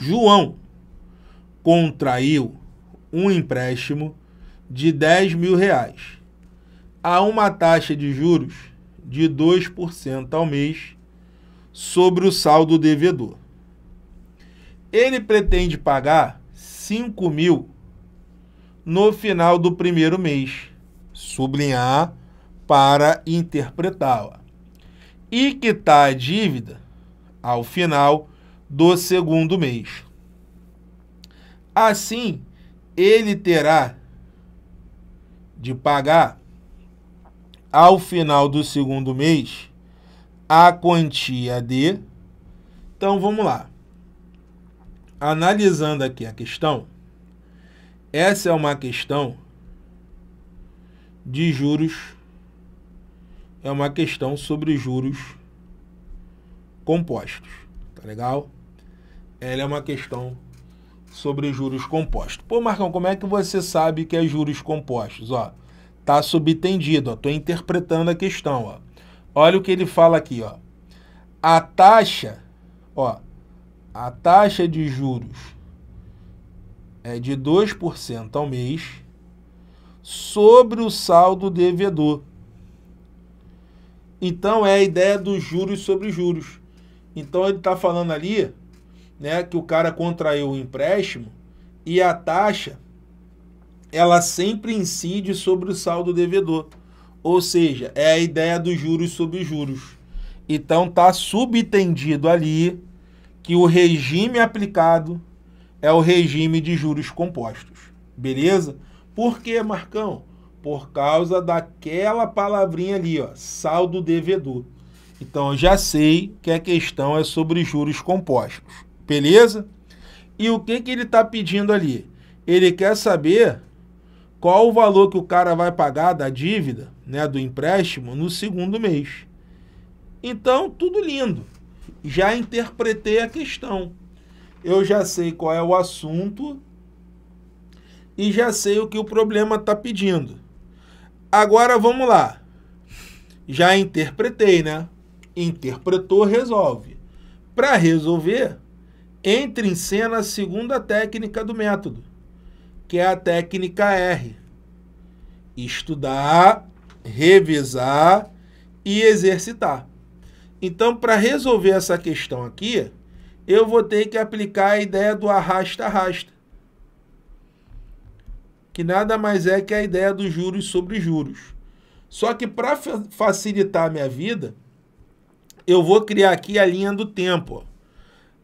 João contraiu um empréstimo de 10 mil reais a uma taxa de juros de 2% ao mês sobre o saldo devedor. Ele pretende pagar 5 mil no final do primeiro mês, sublinhar para interpretá-la, e quitar a dívida ao final do segundo mês. Assim, ele terá de pagar ao final do segundo mês a quantia de. Então vamos lá. Analisando aqui a questão, essa é uma questão de juros, é uma questão sobre juros compostos, tá legal? ela é uma questão sobre juros compostos. Pô, Marcão, como é que você sabe que é juros compostos? Ó, tá subtendido, ó, tô interpretando a questão, ó. Olha o que ele fala aqui, ó. A taxa, ó, a taxa de juros é de 2% ao mês sobre o saldo devedor. Então é a ideia dos juros sobre juros. Então ele está falando ali né, que o cara contraiu o empréstimo e a taxa ela sempre incide sobre o saldo devedor. Ou seja, é a ideia dos juros sobre juros. Então tá subtendido ali que o regime aplicado é o regime de juros compostos. Beleza? Por que, Marcão? Por causa daquela palavrinha ali, ó, saldo devedor. Então eu já sei que a questão é sobre juros compostos. Beleza? E o que, que ele está pedindo ali? Ele quer saber qual o valor que o cara vai pagar da dívida, né, do empréstimo, no segundo mês. Então, tudo lindo. Já interpretei a questão. Eu já sei qual é o assunto e já sei o que o problema está pedindo. Agora vamos lá. Já interpretei, né? Interpretou, resolve. Para resolver, entra em cena a segunda técnica do método, que é a técnica R. Estudar, revisar e exercitar. Então, para resolver essa questão aqui, eu vou ter que aplicar a ideia do arrasta-arrasta, que nada mais é que a ideia dos juros sobre juros. Só que para facilitar a minha vida, eu vou criar aqui a linha do tempo. Ó.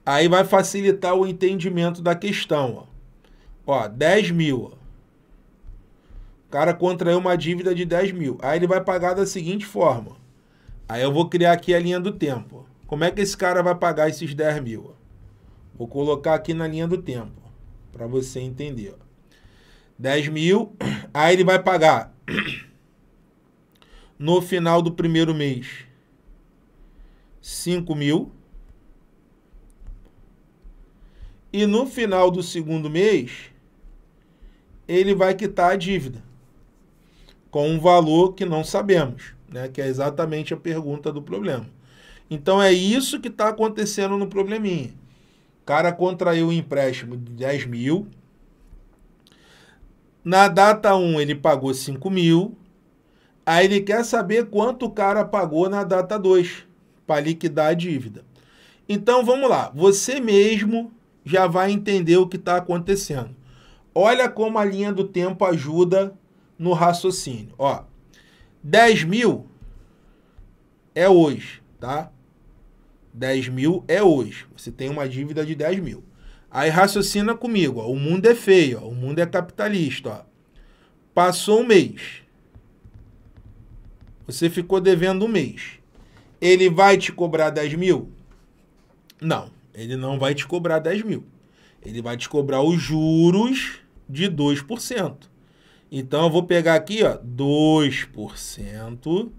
Aí vai facilitar o entendimento da questão. Ó, ó 10 mil. Ó. O cara contraiu uma dívida de 10 mil. Aí ele vai pagar da seguinte forma. Aí eu vou criar aqui a linha do tempo. Como é que esse cara vai pagar esses 10 mil? Vou colocar aqui na linha do tempo, para você entender. 10 mil, aí ele vai pagar no final do primeiro mês 5 mil. E no final do segundo mês, ele vai quitar a dívida com um valor que não sabemos, né? que é exatamente a pergunta do problema. Então é isso que está acontecendo no probleminha. O cara contraiu um empréstimo de 10 mil. Na data 1 ele pagou 5 mil. Aí ele quer saber quanto o cara pagou na data 2 para liquidar a dívida. Então vamos lá, você mesmo já vai entender o que está acontecendo. Olha como a linha do tempo ajuda no raciocínio. Ó, 10 mil é hoje, tá? 10 mil é hoje. Você tem uma dívida de 10 mil. Aí raciocina comigo, ó, o mundo é feio, ó, o mundo é capitalista. Ó. Passou um mês, você ficou devendo um mês. Ele vai te cobrar 10 mil? Não. Ele não vai te cobrar 10 mil. Ele vai te cobrar os juros de 2%. Então eu vou pegar aqui, ó, 2%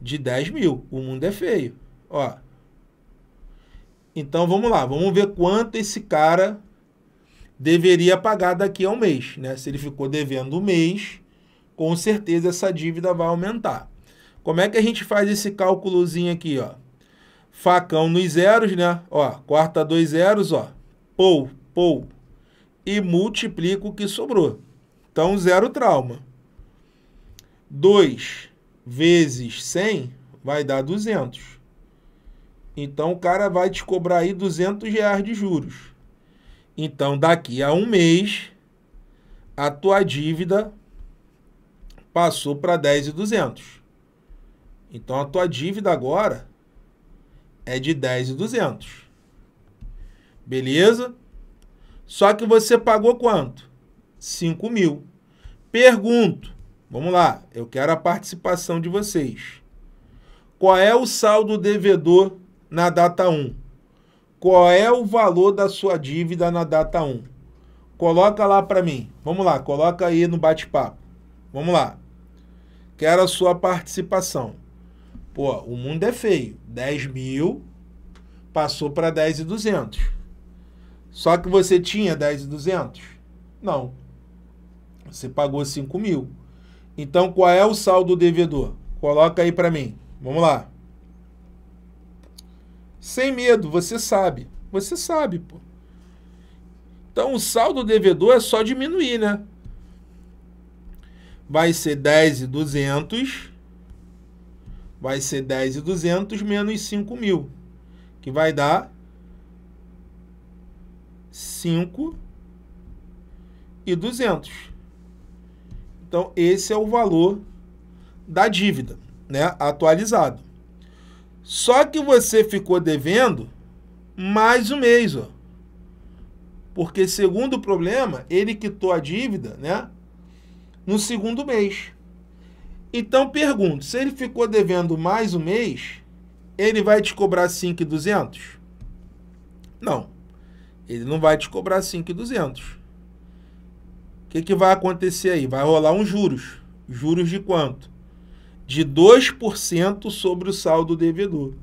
de 10 mil. O mundo é feio. Ó. Então vamos lá, vamos ver quanto esse cara deveria pagar daqui a um mês. Né? Se ele ficou devendo um mês, com certeza essa dívida vai aumentar. Como é que a gente faz esse cálculozinho aqui? Ó? Facão nos zeros, né? Ó, corta dois zeros, ó. Pou, pou. E multiplica o que sobrou. Então, zero trauma. 2 vezes 100 vai dar 200. Então, o cara vai te cobrar aí 200 reais de juros. Então, daqui a um mês, a tua dívida passou para 10.200. Então, a tua dívida agora é de 10,200. Beleza? Só que você pagou quanto? 5 mil. Pergunto, vamos lá, eu quero a participação de vocês. Qual é o saldo devedor na data 1? Qual é o valor da sua dívida na data 1? Coloca lá para mim. Vamos lá, coloca aí no bate-papo. Vamos lá. Quero a sua participação. Pô, o mundo é feio. 10 mil passou para 10,200. Só que você tinha 10,200? Não. Você pagou 5 mil. Então, qual é o saldo devedor? Coloca aí para mim. Vamos lá. Sem medo, você sabe. Você sabe, pô. Então, o saldo devedor é só diminuir, né? Vai ser 10,200 vai ser 10.200 menos 5000, mil, que vai dar 5,200. e Então, esse é o valor da dívida, né, atualizado. Só que você ficou devendo mais um mês, ó. Porque segundo o problema, ele quitou a dívida, né, no segundo mês. Então pergunto, se ele ficou devendo mais um mês, ele vai te cobrar 5,200? Não. Ele não vai te cobrar 5,200. O que, que vai acontecer aí? Vai rolar uns juros. Juros de quanto? De 2% sobre o saldo devedor.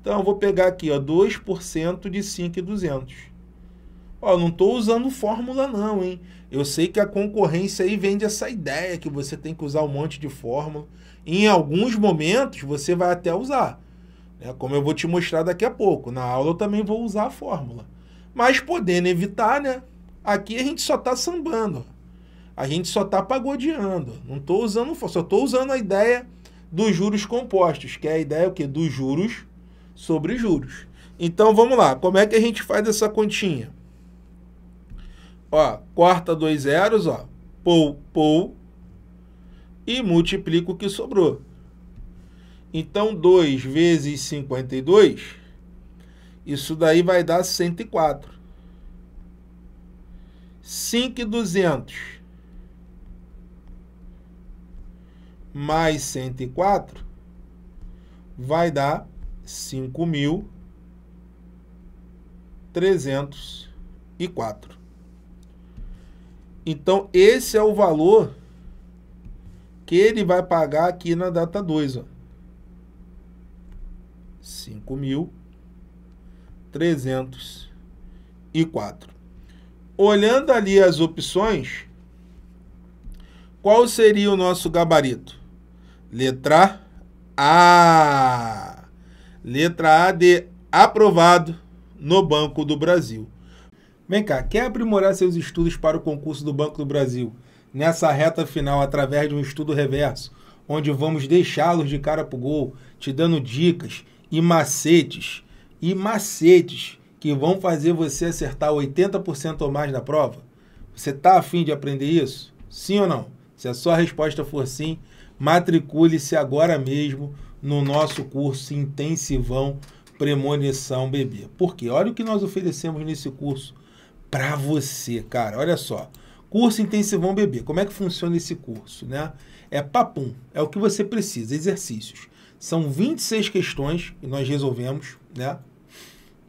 Então eu vou pegar aqui, ó, 2% de 5,200. Ó, não estou usando fórmula não, hein? Eu sei que a concorrência aí vende essa ideia que você tem que usar um monte de fórmula. Em alguns momentos você vai até usar. Né? Como eu vou te mostrar daqui a pouco. Na aula eu também vou usar a fórmula. Mas podendo evitar, né? Aqui a gente só está sambando. A gente só está pagodeando. Não estou usando fórmula, só estou usando a ideia dos juros compostos, que é a ideia o quê? dos juros sobre juros. Então vamos lá, como é que a gente faz essa continha? Ó, corta dois zeros, ó. Pou, pou. E multiplica o que sobrou. Então, 2 vezes 52, isso daí vai dar 104. 5,200 mais 104 vai dar 5.304. Então, esse é o valor que ele vai pagar aqui na data 2. Ó. 5.304. Olhando ali as opções, qual seria o nosso gabarito? Letra A. Letra A de aprovado no Banco do Brasil. Vem cá, quer aprimorar seus estudos para o concurso do Banco do Brasil nessa reta final através de um estudo reverso, onde vamos deixá-los de cara pro gol, te dando dicas e macetes, e macetes que vão fazer você acertar 80% ou mais na prova? Você está afim de aprender isso? Sim ou não? Se a sua resposta for sim, matricule-se agora mesmo no nosso curso Intensivão Premonição Bebê. Porque olha o que nós oferecemos nesse curso para você, cara. Olha só. Curso Intensivão Bebê. Como é que funciona esse curso, né? É papum, é o que você precisa, exercícios. São 26 questões que nós resolvemos, né?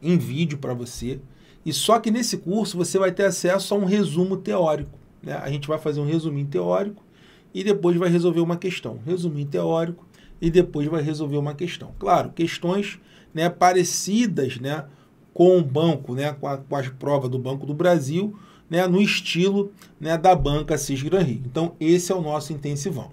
Em vídeo para você. E só que nesse curso você vai ter acesso a um resumo teórico, né? A gente vai fazer um resuminho teórico e depois vai resolver uma questão. Resuminho teórico e depois vai resolver uma questão. Claro, questões, né, parecidas, né? com o banco, né, com, a, com as provas do Banco do Brasil, né, no estilo né, da banca Gran Rio. Então, esse é o nosso intensivão.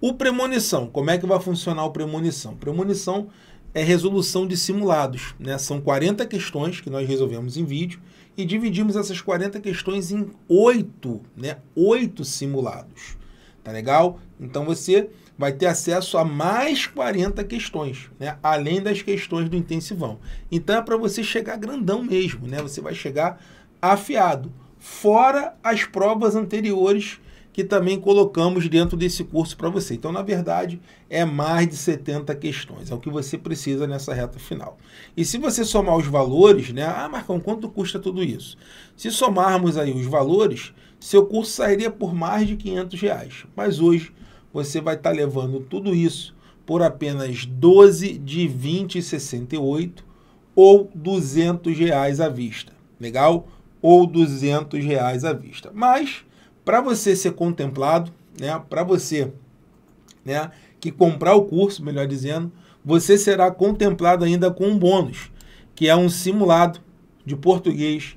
O premonição, como é que vai funcionar o premonição? Premonição é resolução de simulados, né? São 40 questões que nós resolvemos em vídeo e dividimos essas 40 questões em oito, né? Oito simulados. Tá legal? Então você vai ter acesso a mais 40 questões, né? além das questões do intensivão. Então é para você chegar grandão mesmo, né? Você vai chegar afiado, fora as provas anteriores que também colocamos dentro desse curso para você. Então, na verdade, é mais de 70 questões, é o que você precisa nessa reta final. E se você somar os valores, né? Ah, Marcão, quanto custa tudo isso? Se somarmos aí os valores, seu curso sairia por mais de 500 reais. Mas hoje você vai estar tá levando tudo isso por apenas 12 de 20,68 ou 200 reais à vista. Legal? Ou 200 reais à vista. Mas para você ser contemplado, né, para você, né, que comprar o curso, melhor dizendo, você será contemplado ainda com um bônus, que é um simulado de português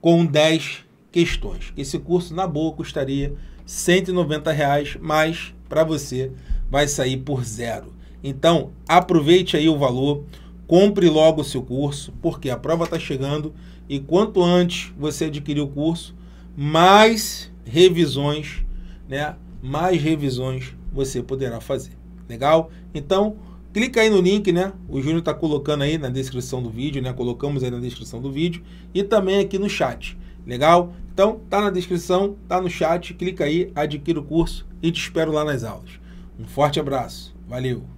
com 10 questões. Esse curso na boa custaria 190 reais, mas para você vai sair por zero. Então aproveite aí o valor, compre logo o seu curso, porque a prova está chegando e quanto antes você adquirir o curso, mais revisões, né? Mais revisões você poderá fazer. Legal? Então clica aí no link, né? O Júnior está colocando aí na descrição do vídeo, né? Colocamos aí na descrição do vídeo e também aqui no chat. Legal? Então, tá na descrição, tá no chat, clica aí, adquira o curso e te espero lá nas aulas. Um forte abraço. Valeu!